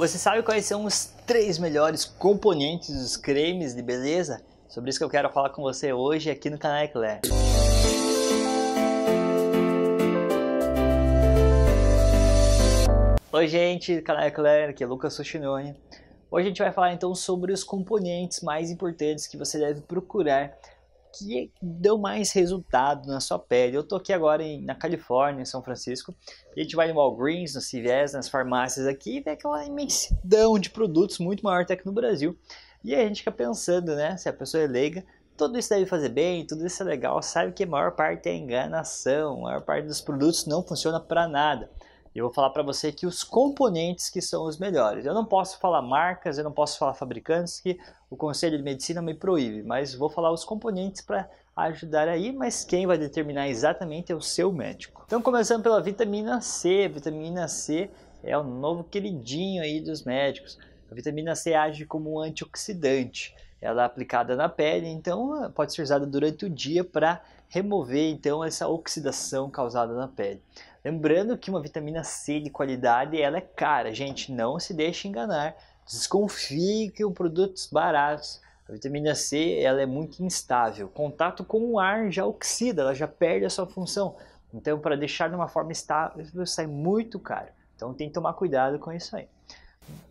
Você sabe quais são os três melhores componentes dos cremes de beleza? Sobre isso que eu quero falar com você hoje aqui no canal Eclair. Oi gente, canal Eclair, aqui é Lucas Sushinone. Hoje a gente vai falar então sobre os componentes mais importantes que você deve procurar que deu mais resultado na sua pele. Eu tô aqui agora em, na Califórnia, em São Francisco, a gente vai no Walgreens, no CVS, nas farmácias aqui e vê aquela imensidão de produtos muito maior até que no Brasil. E a gente fica pensando, né, se a pessoa é leiga, tudo isso deve fazer bem, tudo isso é legal, sabe que a maior parte é enganação, a maior parte dos produtos não funciona para nada eu vou falar para você que os componentes que são os melhores. Eu não posso falar marcas, eu não posso falar fabricantes, que o Conselho de Medicina me proíbe, mas vou falar os componentes para ajudar aí, mas quem vai determinar exatamente é o seu médico. Então, começando pela vitamina C. A vitamina C é o novo queridinho aí dos médicos. A vitamina C age como um antioxidante ela é aplicada na pele, então eh, pode ser usada durante o dia para remover então essa oxidação causada na pele. Lembrando que uma vitamina C de qualidade ela é cara, gente, não se deixe enganar. Desconfie que os produtos baratos. A vitamina C ela é muito instável. Contato com o ar já oxida, ela já perde a sua função. Então, para deixar de uma forma estável, sai muito caro. Então, tem que tomar cuidado com isso aí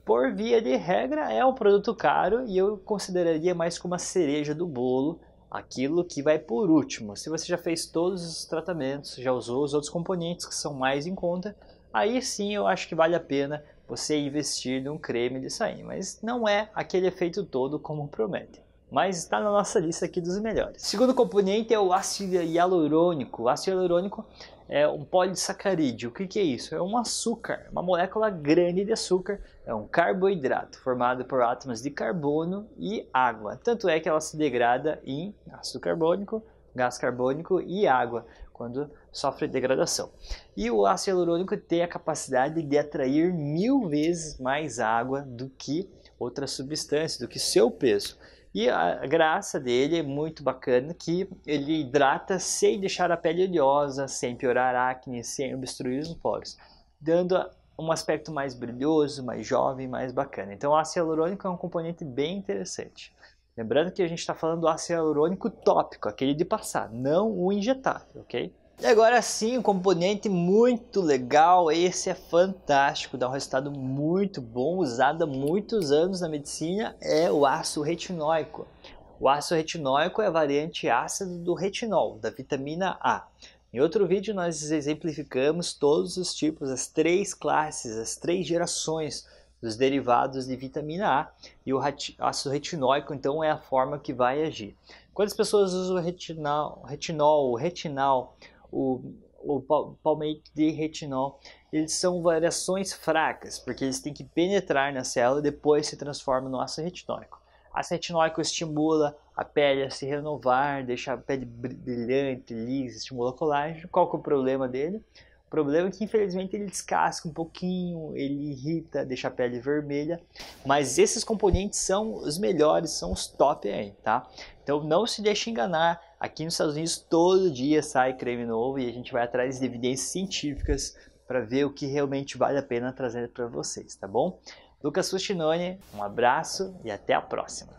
por via de regra, é um produto caro e eu consideraria mais como a cereja do bolo, aquilo que vai por último. Se você já fez todos os tratamentos, já usou os outros componentes que são mais em conta, aí sim eu acho que vale a pena você investir num creme de sair, mas não é aquele efeito todo como promete mas está na nossa lista aqui dos melhores. O segundo componente é o ácido hialurônico. O ácido hialurônico é um polissacarídeo. O que, que é isso? É um açúcar, uma molécula grande de açúcar. É um carboidrato formado por átomos de carbono e água. Tanto é que ela se degrada em ácido carbônico, gás carbônico e água quando sofre degradação. E o ácido hialurônico tem a capacidade de atrair mil vezes mais água do que outras substâncias, do que seu peso. E a graça dele é muito bacana que ele hidrata sem deixar a pele oleosa, sem piorar a acne, sem obstruir os poros, dando um aspecto mais brilhoso, mais jovem, mais bacana. Então o ácido hialurônico é um componente bem interessante. Lembrando que a gente está falando do ácido hialurônico tópico, aquele de passar, não o injetável, ok? E agora sim, um componente muito legal, esse é fantástico, dá um resultado muito bom, usado há muitos anos na medicina, é o ácido retinóico. O ácido retinóico é a variante ácido do retinol, da vitamina A. Em outro vídeo nós exemplificamos todos os tipos, as três classes, as três gerações dos derivados de vitamina A e o ácido retinóico então é a forma que vai agir. Quando as pessoas usam o retinol, retinal o, o palmeito de retinol, eles são variações fracas, porque eles têm que penetrar na célula e depois se transformam no ácido retinóico. Ácido retinóico estimula a pele a se renovar, deixa a pele brilhante, lisa, estimula o colágeno. Qual que é o problema dele? O problema é que, infelizmente, ele descasca um pouquinho, ele irrita, deixa a pele vermelha. Mas esses componentes são os melhores, são os top aí, tá? Então não se deixe enganar Aqui nos Estados Unidos todo dia sai creme novo e a gente vai atrás de evidências científicas para ver o que realmente vale a pena trazer para vocês, tá bom? Lucas Sustinoni, um abraço e até a próxima!